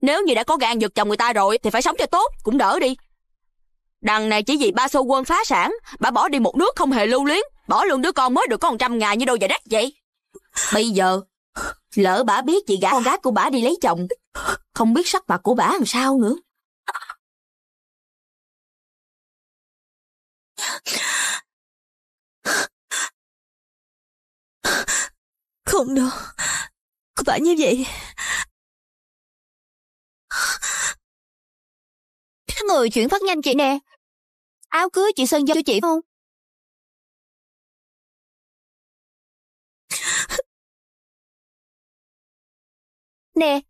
Nếu như đã có gan giật chồng người ta rồi thì phải sống cho tốt, cũng đỡ đi. Đằng này chỉ vì ba xô quân phá sản, bà bỏ đi một nước không hề lưu luyến, bỏ luôn đứa con mới được có 100 ngày như đôi giày đắt vậy. Bây giờ, lỡ bà biết chị gả con gái của bà đi lấy chồng, không biết sắc mặt của bà làm sao nữa. Không được của bà như vậy, Người chuyển phát nhanh chị nè. Áo cưới chị Sơn giao cho chị không? Nè,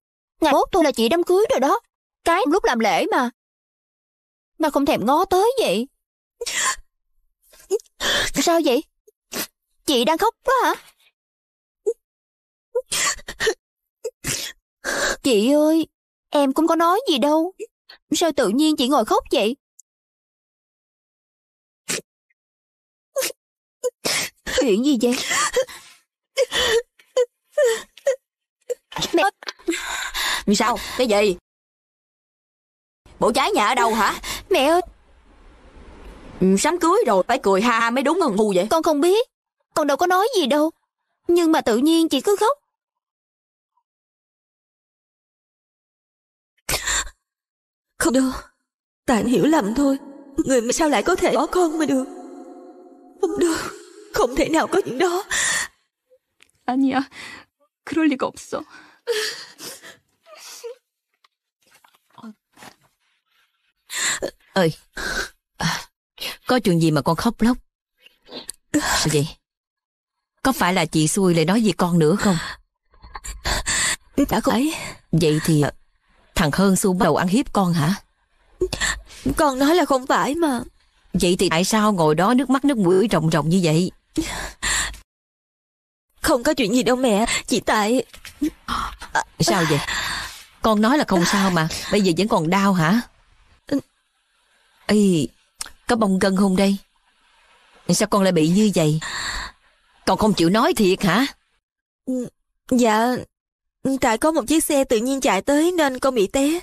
ngày mốt tôi là chị đám cưới rồi đó. Cái lúc làm lễ mà. Mà không thèm ngó tới vậy. Sao vậy? Chị đang khóc quá hả? Chị ơi, Em cũng có nói gì đâu. Sao tự nhiên chị ngồi khóc vậy? Chuyện gì vậy? Mẹ... Vì sao? Cái gì? Bộ trái nhà ở đâu hả? Mẹ ơi! Ừ, sắm cưới rồi phải cười ha ha mới đúng hơn ngu vậy. Con không biết. Con đâu có nói gì đâu. Nhưng mà tự nhiên chị cứ khóc. Không đâu Tạng hiểu lầm thôi Người mà sao lại có thể bỏ con mà được Không được Không thể nào có chuyện đó Anh 아니야 그럴 리가 없어 ơi Có chuyện gì mà con khóc lóc Sao vậy Có phải là chị xui lại nói gì con nữa không Đã không ấy Vậy thì Thằng Hơn Xu bắt đầu ăn hiếp con hả? Con nói là không phải mà. Vậy thì tại sao ngồi đó nước mắt nước mũi ròng ròng như vậy? Không có chuyện gì đâu mẹ, chỉ tại... Sao vậy? Con nói là không sao mà, bây giờ vẫn còn đau hả? Ê, có bông gân không đây? Sao con lại bị như vậy? Con không chịu nói thiệt hả? Dạ, Tại có một chiếc xe tự nhiên chạy tới nên con bị té.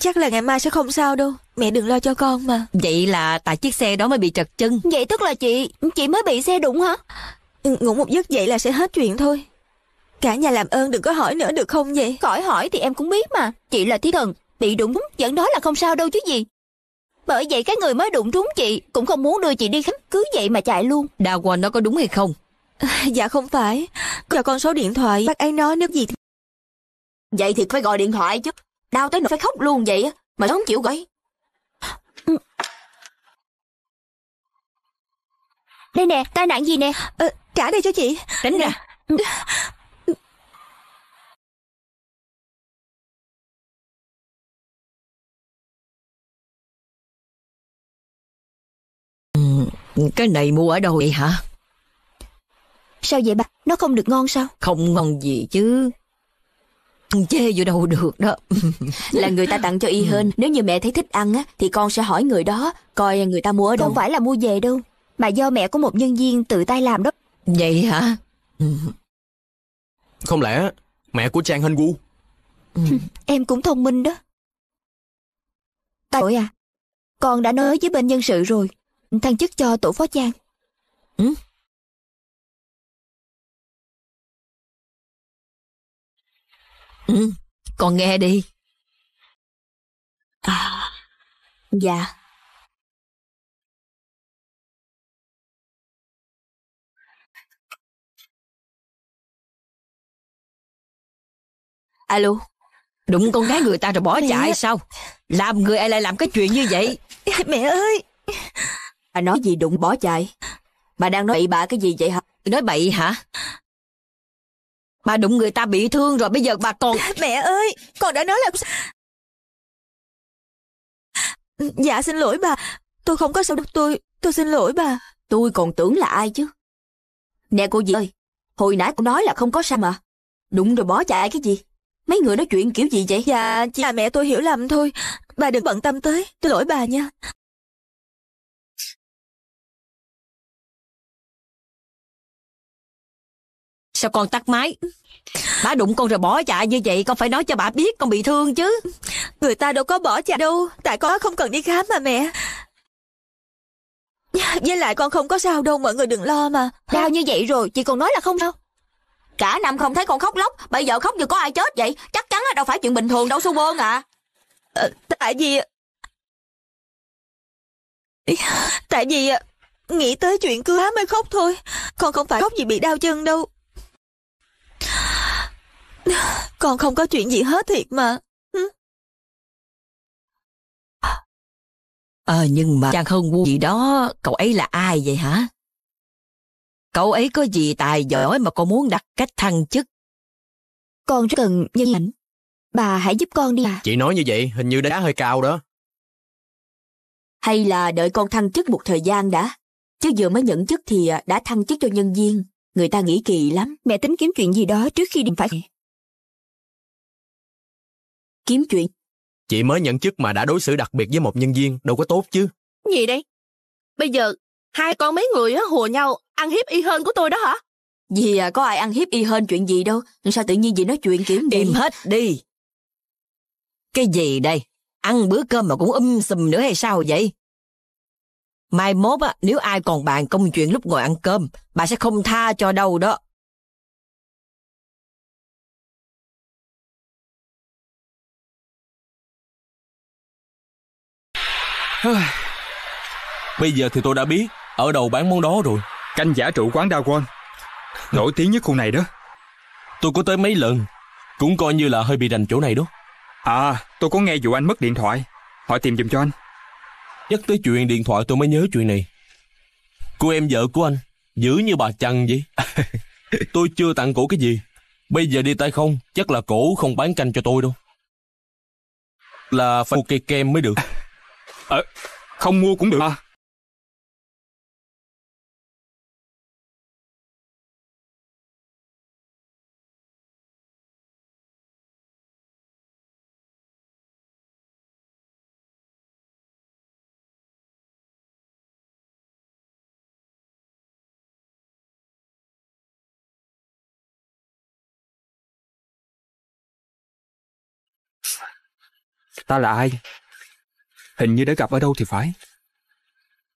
Chắc là ngày mai sẽ không sao đâu. Mẹ đừng lo cho con mà. Vậy là tại chiếc xe đó mới bị trật chân. Vậy tức là chị, chị mới bị xe đụng hả? Ừ, ngủ một giấc vậy là sẽ hết chuyện thôi. Cả nhà làm ơn đừng có hỏi nữa được không vậy? Khỏi hỏi thì em cũng biết mà. Chị là thí thần, bị đụng vẫn đó là không sao đâu chứ gì. Bởi vậy cái người mới đụng trúng chị cũng không muốn đưa chị đi khám cứ vậy mà chạy luôn. Đa quanh nó có đúng hay không? Dạ không phải cho con số điện thoại Bác ấy nói nếu gì thì... Vậy thì phải gọi điện thoại chứ Đau tới nỗi phải khóc luôn vậy Mà không chịu gọi Đây nè tai nạn gì nè ờ, Trả đây cho chị Tránh ra ừ, Cái này mua ở đâu vậy hả? Sao vậy bà? Nó không được ngon sao? Không ngon gì chứ. Chê vô đâu được đó. là người ta tặng cho y ừ. hơn. Nếu như mẹ thấy thích ăn á, thì con sẽ hỏi người đó, coi người ta mua ở đâu. Không phải là mua về đâu, mà do mẹ của một nhân viên tự tay làm đó. Vậy hả? Ừ. Không lẽ mẹ của Trang hên Gu? Ừ. em cũng thông minh đó. Tại à, con đã nói với bên nhân sự rồi, thăng chức cho tổ phó Trang. Ừ? Ừ, con nghe đi. À, dạ. Alo, đụng con gái người ta rồi bỏ Mẹ... chạy sao? Làm người ai lại làm cái chuyện như vậy? Mẹ ơi! Bà nói gì đụng bỏ chạy? Bà đang nói bậy bạ cái gì vậy hả? Nói bậy hả? Bà đụng người ta bị thương rồi bây giờ bà còn... Mẹ ơi, con đã nói là... Dạ xin lỗi bà, tôi không có sao đâu, tôi... Tôi xin lỗi bà. Tôi còn tưởng là ai chứ. Nè cô dì ơi, hồi nãy cô nói là không có sao mà. Đụng rồi bỏ chạy cái gì? Mấy người nói chuyện kiểu gì vậy? Dạ, chỉ là dạ, mẹ tôi hiểu lầm thôi. Bà đừng bận tâm tới, tôi lỗi bà nha. Sao con tắt máy? Bà đụng con rồi bỏ chạy như vậy Con phải nói cho bà biết con bị thương chứ Người ta đâu có bỏ chạy đâu Tại con không cần đi khám mà mẹ Với lại con không có sao đâu Mọi người đừng lo mà Đau như vậy rồi chị còn nói là không sao Cả năm không thấy con khóc lóc Bây giờ khóc như có ai chết vậy Chắc chắn là đâu phải chuyện bình thường đâu Su Bôn à ờ, Tại vì Tại vì Nghĩ tới chuyện cứ mới khóc thôi Con không phải khóc vì bị đau chân đâu con không có chuyện gì hết thiệt mà. Ờ nhưng mà chàng hơn ngu gì đó, cậu ấy là ai vậy hả? Cậu ấy có gì tài giỏi mà con muốn đặt cách thăng chức? Con rất cần nhân ảnh. Bà hãy giúp con đi à. Chị nói như vậy, hình như đá hơi cao đó. Hay là đợi con thăng chức một thời gian đã. Chứ vừa mới nhận chức thì à, đã thăng chức cho nhân viên. Người ta nghĩ kỳ lắm. Mẹ tính kiếm chuyện gì đó trước khi đi phải kiếm chuyện. Chị mới nhận chức mà đã đối xử đặc biệt với một nhân viên, đâu có tốt chứ. Gì đây? Bây giờ, hai con mấy người hùa nhau ăn hiếp y hơn của tôi đó hả? Gì à, có ai ăn hiếp y hơn chuyện gì đâu. Sao tự nhiên chị nói chuyện kiểu gì? Im hết đi. Cái gì đây? Ăn bữa cơm mà cũng um sùm nữa hay sao vậy? Mai mốt á, nếu ai còn bàn công chuyện lúc ngồi ăn cơm, bà sẽ không tha cho đâu đó. Bây giờ thì tôi đã biết ở đầu bán món đó rồi. Canh giả trụ quán Đa Quân. Nổi tiếng nhất khu này đó. Tôi có tới mấy lần. Cũng coi như là hơi bị rành chỗ này đó. À, tôi có nghe vụ anh mất điện thoại. Họ tìm giùm cho anh. Nhắc tới chuyện điện thoại tôi mới nhớ chuyện này. Cô em vợ của anh, giữ như bà chằn vậy. tôi chưa tặng cổ cái gì. Bây giờ đi tay không, chắc là cổ không bán canh cho tôi đâu. Là phải mua cây kem mới được. Ờ, không mua cũng được à. Ta là ai? Hình như đã gặp ở đâu thì phải.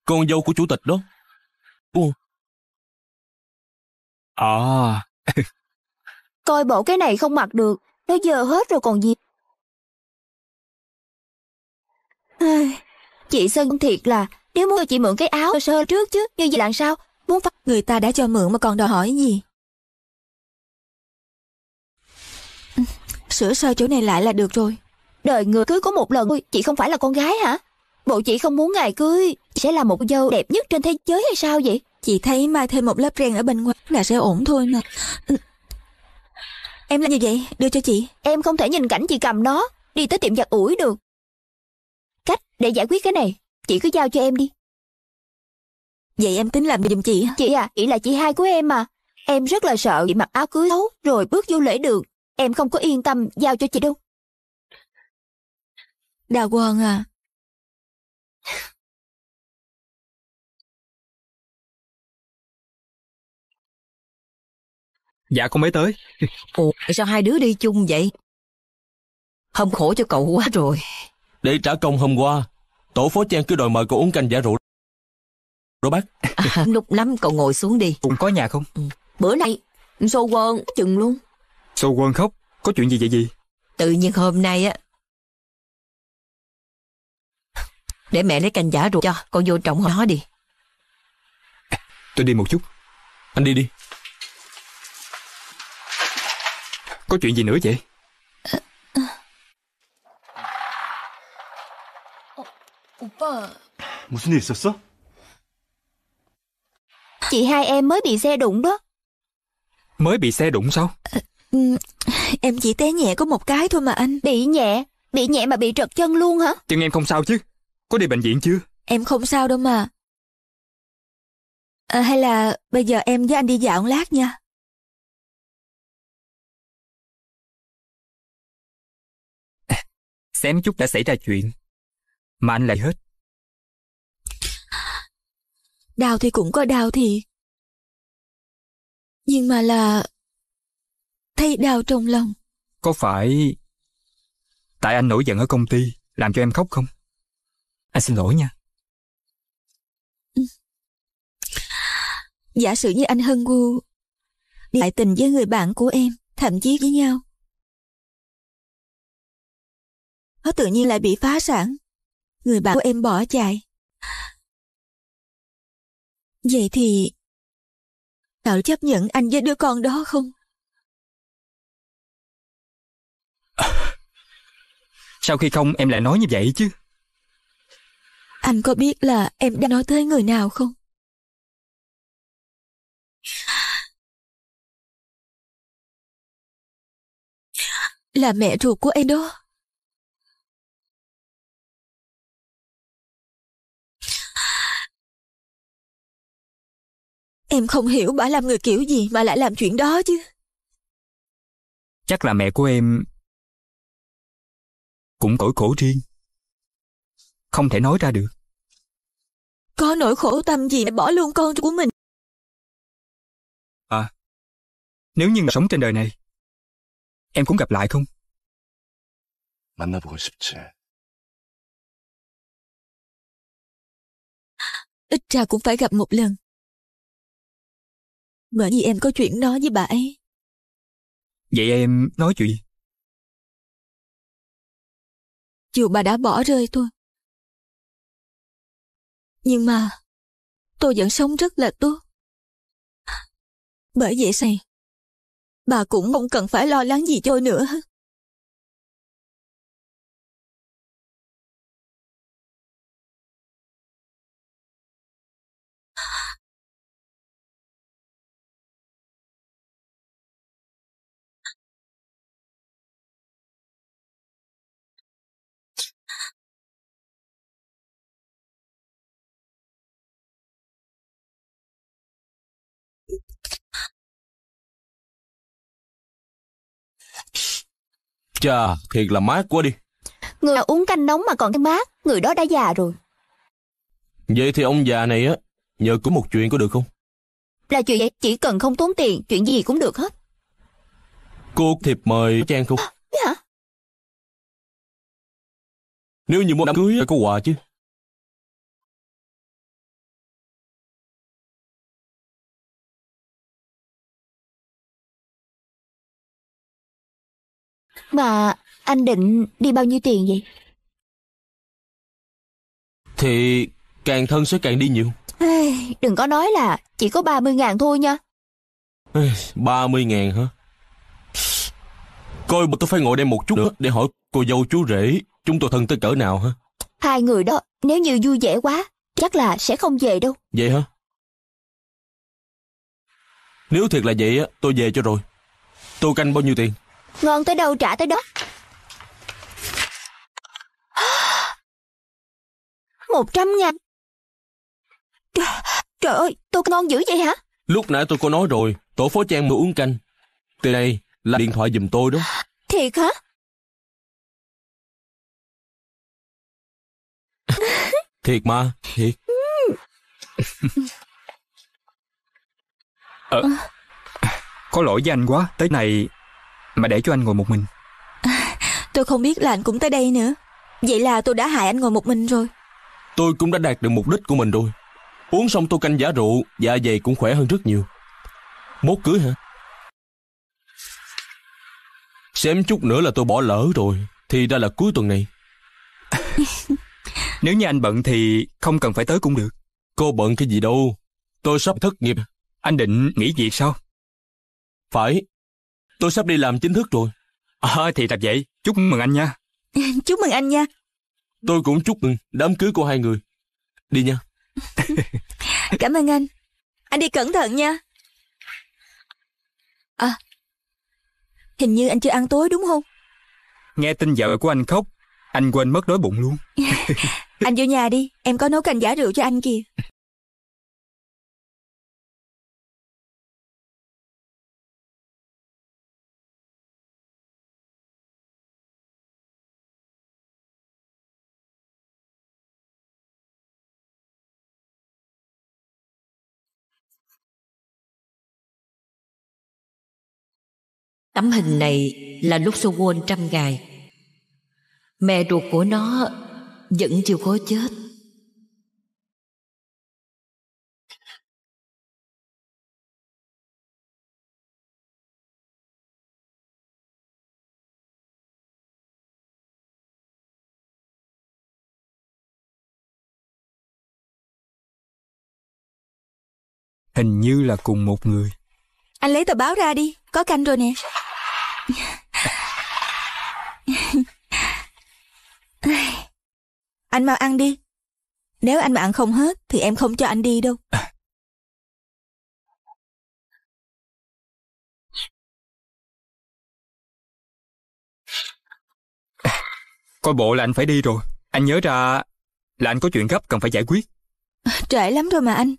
Con dâu của chủ tịch đó. Ồ. À. Coi bộ cái này không mặc được. Nó giờ hết rồi còn gì. chị Sơn thiệt là nếu muốn chị mượn cái áo sơ sơ trước chứ như vậy làm sao muốn phát người ta đã cho mượn mà còn đòi hỏi gì sửa sơ chỗ này lại là được rồi đời người cưới có một lần thôi chị không phải là con gái hả bộ chị không muốn ngày cưới chị sẽ là một dâu đẹp nhất trên thế giới hay sao vậy chị thấy mai thêm một lớp ren ở bên ngoài là sẽ ổn thôi mà em làm gì vậy đưa cho chị em không thể nhìn cảnh chị cầm nó đi tới tiệm giặt ủi được cách để giải quyết cái này chị cứ giao cho em đi vậy em tính làm giùm chị chị à chị là chị hai của em mà em rất là sợ chị mặc áo cưới xấu rồi bước vô lễ đường em không có yên tâm giao cho chị đâu Đào quần à? Dạ con mới tới. Ủa, sao hai đứa đi chung vậy? Hôm khổ cho cậu quá rồi. Để trả công hôm qua, tổ phó trang cứ đòi mời cậu uống canh giả rượu. Rồi bác. À, lúc lắm cậu ngồi xuống đi. Cũng có nhà không? Ừ. Bữa nay, sô quân chừng luôn. Sô quân khóc, có chuyện gì vậy gì? Tự nhiên hôm nay á, Để mẹ lấy canh giả ruột cho Con vô trọng nó đi Tôi đi một chút Anh đi đi Có chuyện gì nữa vậy à, à. 오빠 무슨 일 있었어? Chị hai em mới bị xe đụng đó Mới bị xe đụng sao? Ờ, ừ, em chỉ té nhẹ có một cái thôi mà anh Bị nhẹ? Bị nhẹ mà bị trật chân luôn hả? Chân em không sao chứ có đi bệnh viện chưa? Em không sao đâu mà. À, hay là bây giờ em với anh đi dạo lát nha. xém chút đã xảy ra chuyện. Mà anh lại hết. Đau thì cũng có đau thì. Nhưng mà là... Thấy đau trong lòng. Có phải... Tại anh nổi giận ở công ty, làm cho em khóc không? anh à, xin lỗi nha. Giả sử như anh Hân Gu lại tình với người bạn của em, thậm chí với nhau. Nó tự nhiên lại bị phá sản. Người bạn của em bỏ chạy. Vậy thì Cậu chấp nhận anh với đứa con đó không? sau khi không em lại nói như vậy chứ? Anh có biết là em đã nói tới người nào không? Là mẹ ruột của em đó. Em không hiểu bà làm người kiểu gì mà lại làm chuyện đó chứ. Chắc là mẹ của em cũng cỗi khổ riêng. Không thể nói ra được. Có nỗi khổ tâm gì mà bỏ luôn con của mình. À, nếu như sống trên đời này, em cũng gặp lại không? 만나보고 싶지. Ít ra cũng phải gặp một lần. Bởi vì em có chuyện nói với bà ấy. Vậy em nói chuyện gì? Dù bà đã bỏ rơi tôi, nhưng mà, tôi vẫn sống rất là tốt. Bởi vậy sao? Bà cũng không cần phải lo lắng gì tôi nữa. Chà, thiệt là mát quá đi. Người uống canh nóng mà còn cái mát, người đó đã già rồi. Vậy thì ông già này á, nhờ cũng một chuyện có được không? Là chuyện vậy, chỉ cần không tốn tiền, chuyện gì cũng được hết. Cô thiệp mời Trang không? À, hả? Nếu như muốn đám cưới, có quà chứ. Mà anh định đi bao nhiêu tiền vậy? Thì càng thân sẽ càng đi nhiều. đừng có nói là chỉ có 30 ngàn thôi nha. Ê, 30 ngàn hả? Coi mà tôi phải ngồi đây một chút Được. để hỏi cô dâu chú rể chúng tôi thân tới cỡ nào hả? Hai người đó nếu như vui vẻ quá chắc là sẽ không về đâu. Vậy hả? Nếu thiệt là vậy á, tôi về cho rồi. Tôi canh bao nhiêu tiền? Ngon tới đâu trả tới đó Một trăm ngàn trời, trời ơi tôi ngon dữ vậy hả Lúc nãy tôi có nói rồi Tổ phó trang mượn uống canh Từ đây là điện thoại giùm tôi đó Thiệt hả Thiệt mà Thiệt ừ. ờ, Có lỗi với anh quá Tới này mà để cho anh ngồi một mình à, Tôi không biết là anh cũng tới đây nữa Vậy là tôi đã hại anh ngồi một mình rồi Tôi cũng đã đạt được mục đích của mình rồi Uống xong tôi canh giả rượu Dạ dày cũng khỏe hơn rất nhiều Mốt cưới hả Xem chút nữa là tôi bỏ lỡ rồi Thì ra là cuối tuần này Nếu như anh bận thì không cần phải tới cũng được Cô bận cái gì đâu Tôi sắp thất nghiệp Anh định nghỉ việc sao Phải Tôi sắp đi làm chính thức rồi. à, thì thật vậy. Chúc mừng anh nha. Chúc mừng anh nha. Tôi cũng chúc mừng đám cưới của hai người. Đi nha. Cảm ơn anh. Anh đi cẩn thận nha. À, hình như anh chưa ăn tối đúng không? Nghe tin vợ của anh khóc, anh quên mất đói bụng luôn. anh vô nhà đi, em có nấu canh giả rượu cho anh kìa. Tấm hình này là lúc Suwon trăm ngày. Mẹ ruột của nó vẫn chưa có chết. Hình như là cùng một người. Anh lấy tờ báo ra đi, có canh rồi nè. anh mau ăn đi. Nếu anh mà ăn không hết thì em không cho anh đi đâu. Coi bộ là anh phải đi rồi. Anh nhớ ra là anh có chuyện gấp cần phải giải quyết. Trễ lắm rồi mà anh.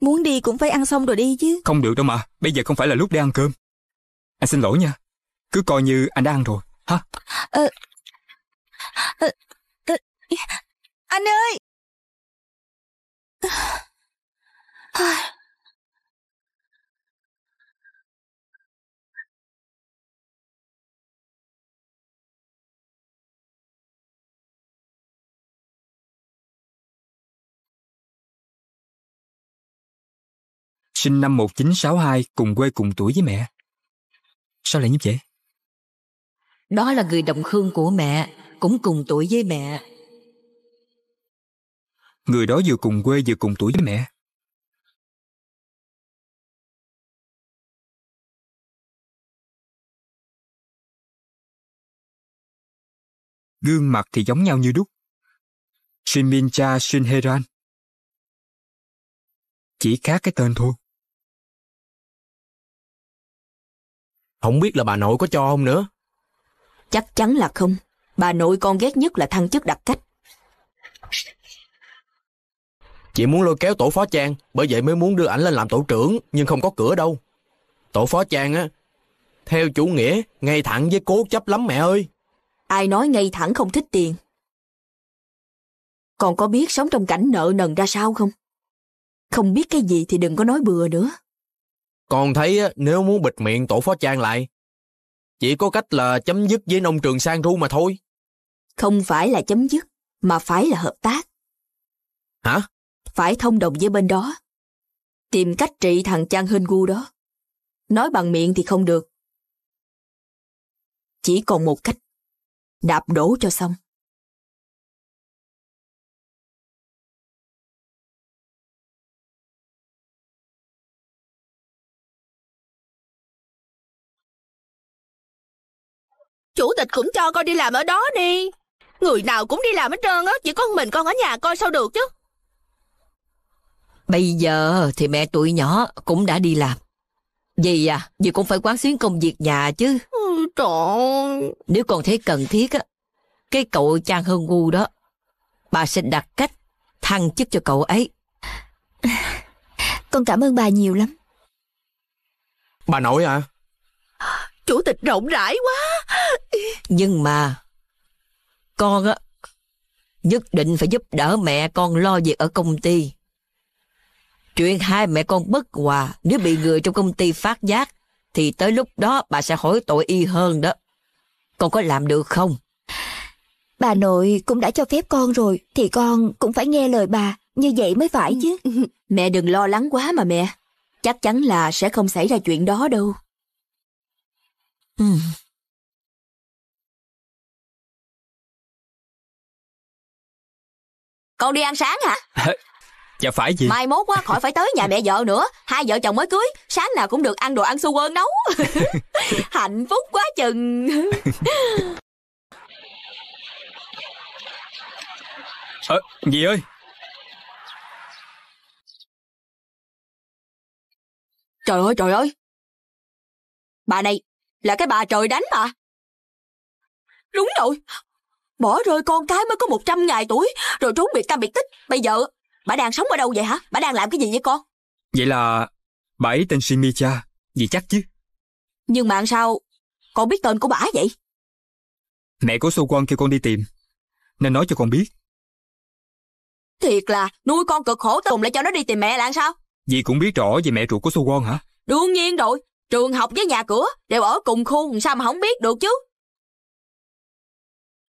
Muốn đi cũng phải ăn xong rồi đi chứ. Không được đâu mà. Bây giờ không phải là lúc để ăn cơm. Anh xin lỗi nha cứ coi như anh đã ăn rồi, hả? À, à, à, anh ơi! À. sinh năm 1962 cùng quê cùng tuổi với mẹ. Sao lại như vậy? Đó là người đồng hương của mẹ, cũng cùng tuổi với mẹ. Người đó vừa cùng quê vừa cùng tuổi với mẹ. Gương mặt thì giống nhau như đúc. Shinmincha Shinheran. Chỉ khác cái tên thôi. Không biết là bà nội có cho không nữa. Chắc chắn là không. Bà nội con ghét nhất là thăng chức đặc cách. Chị muốn lôi kéo tổ phó Trang, bởi vậy mới muốn đưa ảnh lên làm tổ trưởng, nhưng không có cửa đâu. Tổ phó Trang á, theo chủ nghĩa, ngay thẳng với cố chấp lắm mẹ ơi. Ai nói ngay thẳng không thích tiền? Còn có biết sống trong cảnh nợ nần ra sao không? Không biết cái gì thì đừng có nói bừa nữa. còn thấy nếu muốn bịt miệng tổ phó Trang lại, chỉ có cách là chấm dứt với nông trường sang ru mà thôi. Không phải là chấm dứt, mà phải là hợp tác. Hả? Phải thông đồng với bên đó. Tìm cách trị thằng Chang Hên Gu đó. Nói bằng miệng thì không được. Chỉ còn một cách. Đạp đổ cho xong. chủ tịch cũng cho con đi làm ở đó đi. Người nào cũng đi làm hết trơn á, chỉ có mình con ở nhà coi sao được chứ. Bây giờ thì mẹ tụi nhỏ cũng đã đi làm. gì à, dì cũng phải quán xuyến công việc nhà chứ. Ừ, trời Nếu còn thấy cần thiết á, cái cậu Trang Hân Ngu đó, bà sẽ đặt cách thăng chức cho cậu ấy. Con cảm ơn bà nhiều lắm. Bà nội à? Chủ tịch rộng rãi quá. Nhưng mà con á nhất định phải giúp đỡ mẹ con lo việc ở công ty. Chuyện hai mẹ con bất hòa nếu bị người trong công ty phát giác thì tới lúc đó bà sẽ hỏi tội y hơn đó. Con có làm được không? Bà nội cũng đã cho phép con rồi thì con cũng phải nghe lời bà như vậy mới phải chứ. Mẹ đừng lo lắng quá mà mẹ. Chắc chắn là sẽ không xảy ra chuyện đó đâu. Ừ. Con đi ăn sáng hả? dạ phải gì? Mai mốt quá khỏi phải tới nhà mẹ vợ nữa. Hai vợ chồng mới cưới, sáng nào cũng được ăn đồ ăn su quơn nấu. Hạnh phúc quá chừng. Ờ, à, dì ơi, Trời ơi trời ơi Bà này là cái bà trời đánh mà đúng rồi bỏ rơi con cái mới có 100 ngày tuổi rồi trốn biệt tâm biệt tích bây giờ bà đang sống ở đâu vậy hả bà đang làm cái gì vậy con vậy là bà ấy tên shimicha gì chắc chứ nhưng mà sao con biết tên của bà ấy vậy mẹ của Su Sokwon kêu con đi tìm nên nói cho con biết thiệt là nuôi con cực khổ tùng lại cho nó đi tìm mẹ là sao dì cũng biết rõ về mẹ ruột của Su Sokwon hả đương nhiên rồi Trường học với nhà cửa đều ở cùng khu sao mà không biết được chứ.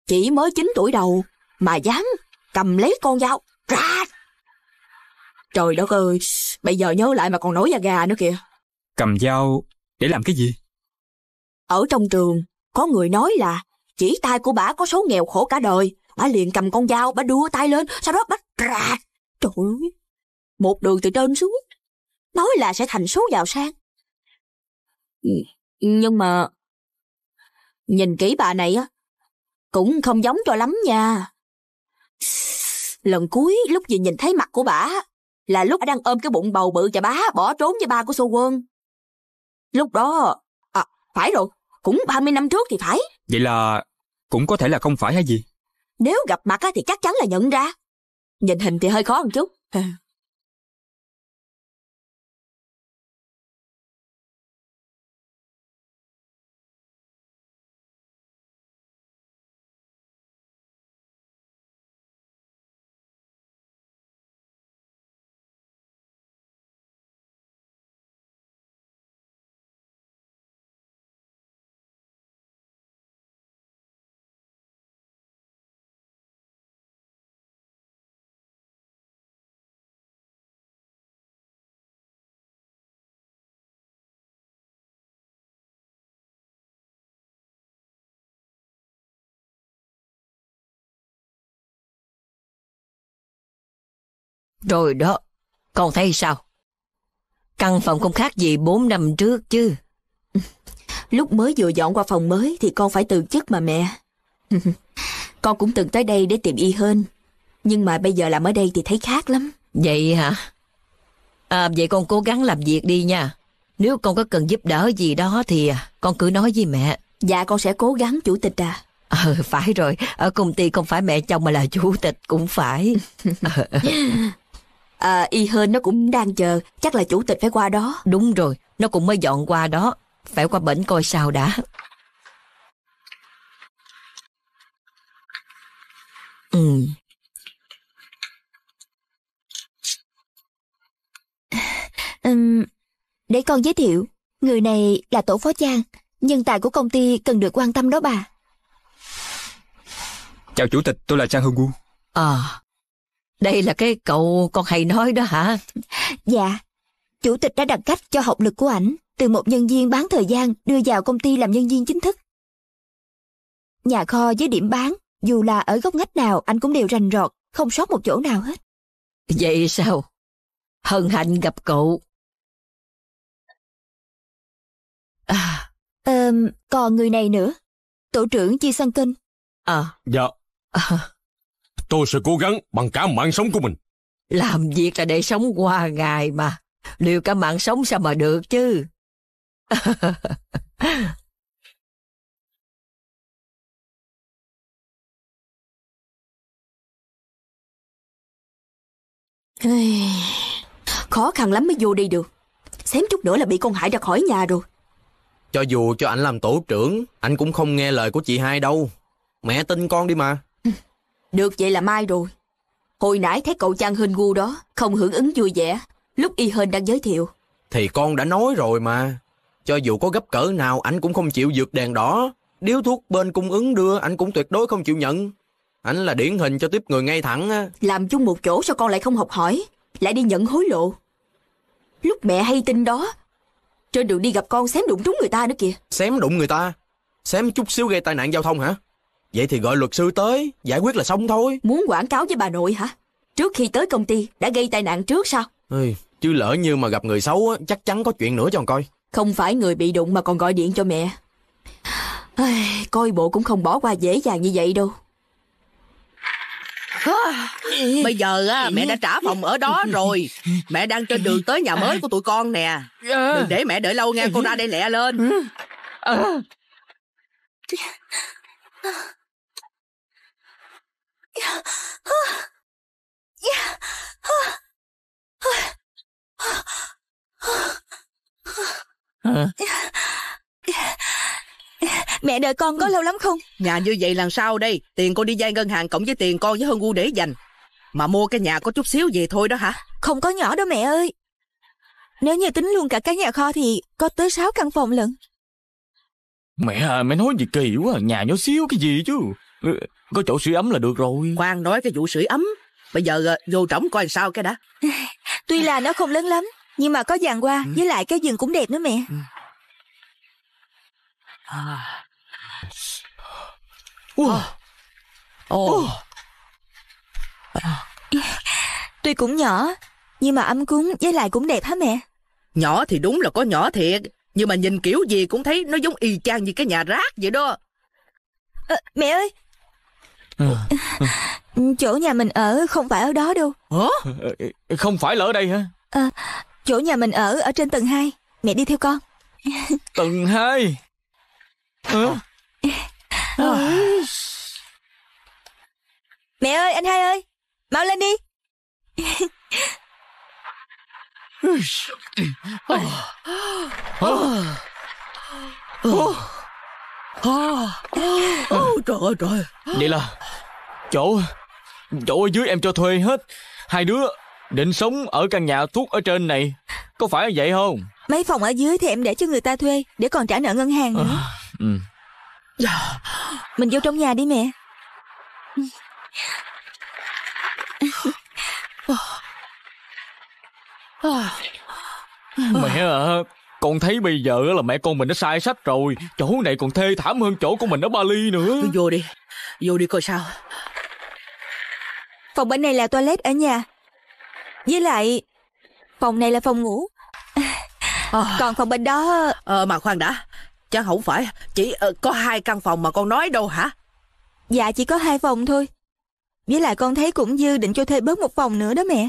Chỉ mới 9 tuổi đầu mà dám cầm lấy con dao ra. Trời đất ơi, bây giờ nhớ lại mà còn nổi da gà nữa kìa. Cầm dao để làm cái gì? Ở trong trường, có người nói là chỉ tay của bà có số nghèo khổ cả đời. Bà liền cầm con dao, bà đưa tay lên, sau đó bắt ra. Trời ơi, một đường từ trên xuống. Nói là sẽ thành số giàu sang. Nhưng mà... Nhìn kỹ bà này á, cũng không giống cho lắm nha. Lần cuối lúc gì nhìn thấy mặt của bà là lúc đang ôm cái bụng bầu bự cho bá bỏ trốn với ba của Sô Quân. Lúc đó... À, phải rồi, cũng 30 năm trước thì phải. Vậy là cũng có thể là không phải hay gì? Nếu gặp mặt á thì chắc chắn là nhận ra. Nhìn hình thì hơi khó một chút. Rồi đó, con thấy sao? Căn phòng không khác gì 4 năm trước chứ. Lúc mới vừa dọn qua phòng mới thì con phải từ chức mà mẹ. con cũng từng tới đây để tìm y hơn. Nhưng mà bây giờ làm ở đây thì thấy khác lắm. Vậy hả? À, vậy con cố gắng làm việc đi nha. Nếu con có cần giúp đỡ gì đó thì à, con cứ nói với mẹ. Dạ con sẽ cố gắng chủ tịch à. Ờ, phải rồi. Ở công ty không phải mẹ chồng mà là chủ tịch cũng phải. À, y hên nó cũng đang chờ, chắc là chủ tịch phải qua đó. Đúng rồi, nó cũng mới dọn qua đó, phải qua bệnh coi sao đã. Ừ. Uhm, để con giới thiệu, người này là tổ phó trang, nhân tài của công ty cần được quan tâm đó bà. Chào chủ tịch, tôi là Trang hương Wu. À, đây là cái cậu con hay nói đó hả? Dạ. Chủ tịch đã đặt cách cho học lực của ảnh từ một nhân viên bán thời gian đưa vào công ty làm nhân viên chính thức. Nhà kho với điểm bán, dù là ở góc ngách nào anh cũng đều rành rọt, không sót một chỗ nào hết. Vậy sao? Hân hạnh gặp cậu. À, um, còn người này nữa, tổ trưởng Chi Sang Kinh. À. Dạ. À. Tôi sẽ cố gắng bằng cả mạng sống của mình. Làm việc là để sống qua ngày mà. Liệu cả mạng sống sao mà được chứ? Khó khăn lắm mới vô đi được. Xém chút nữa là bị con Hải ra khỏi nhà rồi. Cho dù cho anh làm tổ trưởng, anh cũng không nghe lời của chị hai đâu. Mẹ tin con đi mà. Được vậy là mai rồi. Hồi nãy thấy cậu chàng hình ngu đó, không hưởng ứng vui vẻ, lúc y hên đang giới thiệu. Thì con đã nói rồi mà. Cho dù có gấp cỡ nào, ảnh cũng không chịu vượt đèn đỏ. Điếu thuốc bên cung ứng đưa, ảnh cũng tuyệt đối không chịu nhận. Ảnh là điển hình cho tiếp người ngay thẳng á. Làm chung một chỗ sao con lại không học hỏi, lại đi nhận hối lộ. Lúc mẹ hay tin đó, trên đường đi gặp con xém đụng trúng người ta nữa kìa. Xém đụng người ta? Xém chút xíu gây tai nạn giao thông hả? Vậy thì gọi luật sư tới, giải quyết là xong thôi. Muốn quảng cáo với bà nội hả? Trước khi tới công ty, đã gây tai nạn trước sao? Ừ, chứ lỡ như mà gặp người xấu chắc chắn có chuyện nữa cho con coi. Không phải người bị đụng mà còn gọi điện cho mẹ. À, coi bộ cũng không bỏ qua dễ dàng như vậy đâu. Bây giờ á, mẹ đã trả phòng ở đó rồi Mẹ đang trên đường tới nhà mới của tụi con nè Đừng để mẹ đợi lâu nghe con ra đây lẹ lên Mẹ đợi con có lâu lắm không? Nhà như vậy lần sau đây, tiền con đi vay ngân hàng cộng với tiền con với Hân gu để dành. Mà mua cái nhà có chút xíu gì thôi đó hả? Không có nhỏ đâu mẹ ơi. Nếu như tính luôn cả cái nhà kho thì có tới 6 căn phòng lận. Mẹ à, mẹ nói gì kỳ quá, à, nhà nhỏ xíu cái gì chứ. Có chỗ sưởi ấm là được rồi. Khoan nói cái vụ sưởi ấm. Bây giờ ờ, vô trỏng coi sao cái đã. Tuy là nó không lớn lắm, nhưng mà có vàng qua, ừ. với lại cái giường cũng đẹp nữa mẹ. Wow. Ừ. Oh. À. À. Tuy cũng nhỏ, nhưng mà ấm cúng với lại cũng đẹp hả mẹ? Nhỏ thì đúng là có nhỏ thiệt, nhưng mà nhìn kiểu gì cũng thấy nó giống y chang như cái nhà rác vậy đó. À, mẹ ơi, Ờ. Chỗ nhà mình ở không phải ở đó đâu Hả? Không phải là ở đây hả? À, chỗ nhà mình ở ở trên tầng 2 Mẹ đi theo con Tầng 2 Hả? À. Mẹ ơi anh hai ơi Mau lên đi Oh. Oh. Oh. Ôi trời ơi trời Vậy là chỗ Chỗ ở dưới em cho thuê hết Hai đứa định sống ở căn nhà thuốc ở trên này Có phải vậy không Mấy phòng ở dưới thì em để cho người ta thuê Để còn trả nợ ngân hàng nữa à, ừ. Dạ. Mình vô trong nhà đi mẹ Mẹ à con thấy bây giờ là mẹ con mình đã sai sách rồi chỗ này còn thê thảm hơn chỗ của mình ở bali nữa vô đi vô đi coi sao phòng bên này là toilet ở nhà với lại phòng này là phòng ngủ à. còn phòng bên đó ờ à, mà khoan đã chắc không phải chỉ uh, có hai căn phòng mà con nói đâu hả dạ chỉ có hai phòng thôi với lại con thấy cũng dư định cho thuê bớt một phòng nữa đó mẹ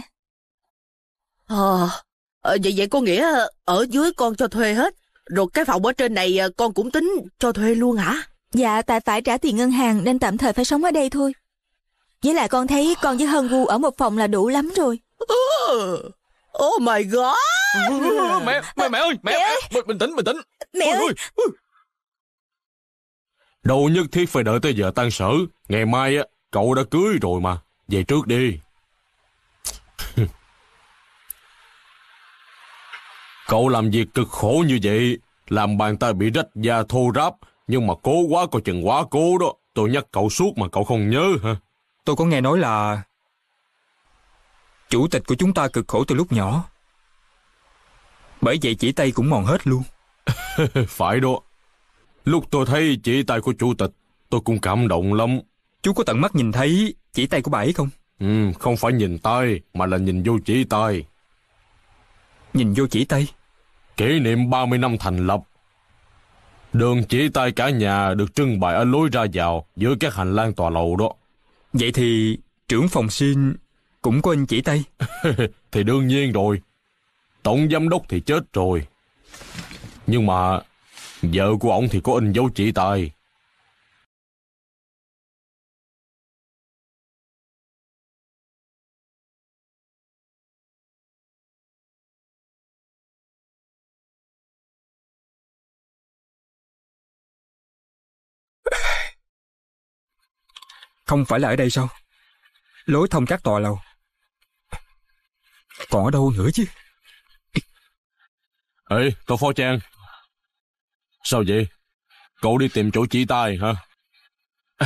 ờ à, Ờ, vậy vậy có nghĩa ở dưới con cho thuê hết, rồi cái phòng ở trên này ờ, con cũng tính cho thuê luôn hả? Dạ, tại phải trả tiền ngân hàng nên tạm thời phải sống ở đây thôi. Với lại con thấy con với Hân Gu ở một phòng là đủ lắm rồi. Oh my god! mẹ, mẹ, mẹ ơi, mẹ, mẹ, ơi. mẹ bình tĩnh, bình tĩnh. Mẹ ơi. ơi. Đâu nhất thiết phải đợi tới giờ tan sở. Ngày mai á, cậu đã cưới rồi mà. Về trước đi. Cậu làm việc cực khổ như vậy, làm bàn tay bị rách da thô ráp, nhưng mà cố quá coi chừng quá cố đó. Tôi nhắc cậu suốt mà cậu không nhớ hả? Tôi có nghe nói là... Chủ tịch của chúng ta cực khổ từ lúc nhỏ. Bởi vậy chỉ tay cũng mòn hết luôn. Phải đó. Lúc tôi thấy chỉ tay của chủ tịch, tôi cũng cảm động lắm. Chú có tận mắt nhìn thấy chỉ tay của bà ấy không? Ừ, không phải nhìn tay, mà là nhìn vô chỉ tay nhìn vô chỉ tay. Kỷ niệm 30 năm thành lập. Đường chỉ tay cả nhà được trưng bày ở lối ra vào giữa các hành lang tòa lầu đó. Vậy thì trưởng phòng xin cũng có anh chỉ tay. thì đương nhiên rồi. Tổng giám đốc thì chết rồi. Nhưng mà vợ của ông thì có in dấu chỉ tay. Không phải là ở đây sao? Lối thông các tòa lầu. Còn ở đâu nữa chứ? Ê, cậu Phó Trang. Sao vậy? Cậu đi tìm chỗ chỉ tay hả?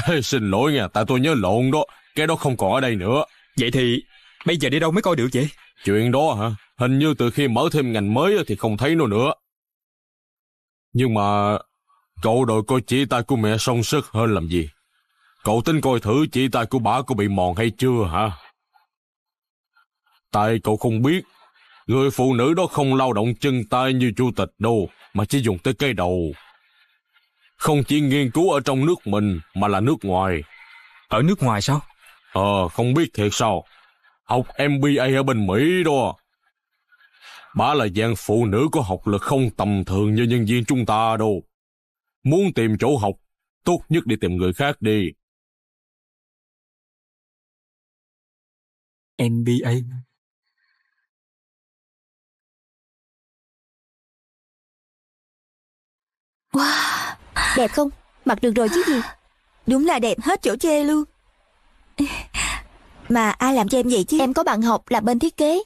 Ê, xin lỗi nha, tại tôi nhớ lộn đó. Cái đó không còn ở đây nữa. Vậy thì bây giờ đi đâu mới coi được vậy? Chuyện đó hả? Hình như từ khi mở thêm ngành mới thì không thấy nó nữa. Nhưng mà cậu đội coi chỉ tay của mẹ song sức hơn làm gì? Cậu tính coi thử chỉ tay của bà có bị mòn hay chưa hả? Tại cậu không biết, người phụ nữ đó không lao động chân tay như chủ tịch đâu, mà chỉ dùng tới cây đầu. Không chỉ nghiên cứu ở trong nước mình, mà là nước ngoài. Ở nước ngoài sao? Ờ, không biết thiệt sao. Học MBA ở bên Mỹ đó. Bà là dạng phụ nữ có học lực không tầm thường như nhân viên chúng ta đâu. Muốn tìm chỗ học, tốt nhất đi tìm người khác đi. NBA Wow Đẹp không? Mặc được rồi chứ gì Đúng là đẹp hết chỗ chê luôn Mà ai làm cho em vậy chứ Em có bạn học là bên thiết kế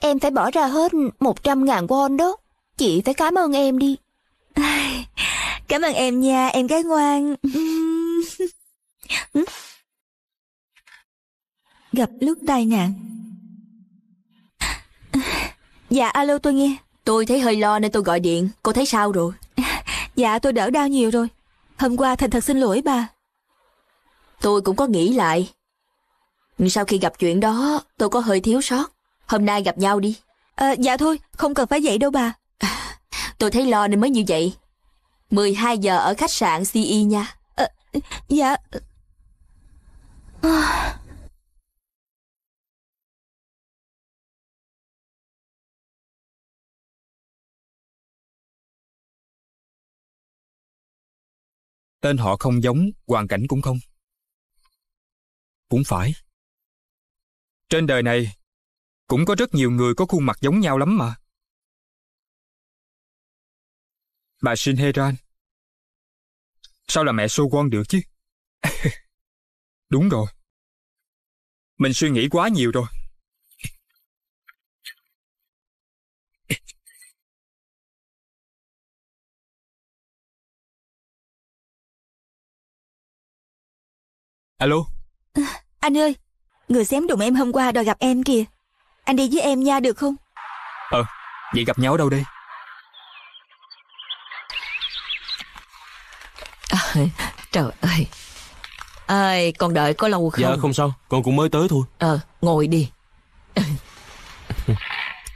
Em phải bỏ ra hết 100 ngàn won đó Chị phải cảm ơn em đi Cảm ơn em nha Em gái ngoan ừ gặp lúc tai nạn Dạ alo tôi nghe Tôi thấy hơi lo nên tôi gọi điện Cô thấy sao rồi Dạ tôi đỡ đau nhiều rồi Hôm qua Thành thật xin lỗi bà Tôi cũng có nghĩ lại Sau khi gặp chuyện đó Tôi có hơi thiếu sót Hôm nay gặp nhau đi à, Dạ thôi không cần phải vậy đâu bà Tôi thấy lo nên mới như vậy 12 giờ ở khách sạn CE nha à, Dạ ờ. Tên họ không giống, hoàn cảnh cũng không. Cũng phải. Trên đời này, cũng có rất nhiều người có khuôn mặt giống nhau lắm mà. Bà Shin Heran. Sao là mẹ Quan được chứ? Đúng rồi. Mình suy nghĩ quá nhiều rồi. Alo à, Anh ơi Người xém đụng em hôm qua đòi gặp em kìa Anh đi với em nha được không Ờ Vậy gặp nhau ở đâu đi à, Trời ơi Ai, con đợi có lâu dạ, không? Dạ không sao, con cũng mới tới thôi Ờ, ngồi đi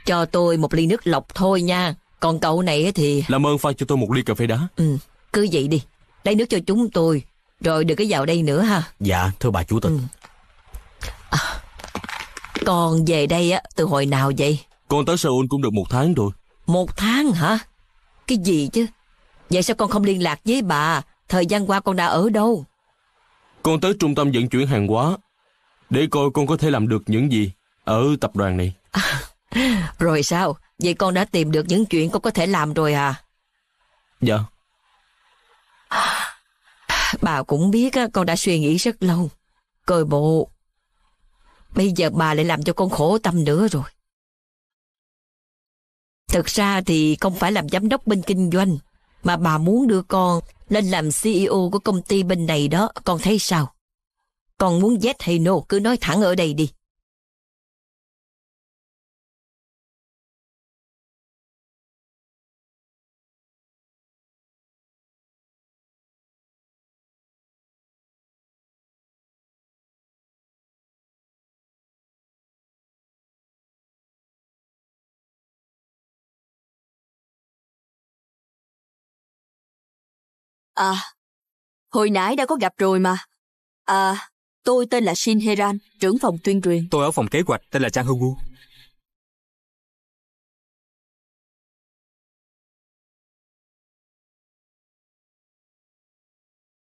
Cho tôi một ly nước lọc thôi nha Còn cậu này thì... Làm ơn pha cho tôi một ly cà phê đá Ừ, cứ vậy đi Lấy nước cho chúng tôi rồi đừng có vào đây nữa ha. Dạ, thưa bà chủ tịch. Ừ. À, con về đây á, từ hồi nào vậy? Con tới Seoul cũng được một tháng rồi. Một tháng hả? Cái gì chứ? Vậy sao con không liên lạc với bà? Thời gian qua con đã ở đâu? Con tới trung tâm vận chuyển hàng hóa để coi con có thể làm được những gì ở tập đoàn này. À, rồi sao? Vậy con đã tìm được những chuyện con có thể làm rồi à? Dạ, Bà cũng biết con đã suy nghĩ rất lâu. Coi bộ, bây giờ bà lại làm cho con khổ tâm nữa rồi. Thực ra thì không phải làm giám đốc bên kinh doanh, mà bà muốn đưa con lên làm CEO của công ty bên này đó, con thấy sao? Con muốn yes hay no, cứ nói thẳng ở đây đi. À, hồi nãy đã có gặp rồi mà. À, tôi tên là Shin Heran, trưởng phòng tuyên truyền. Tôi ở phòng kế hoạch, tên là Chang Hugu.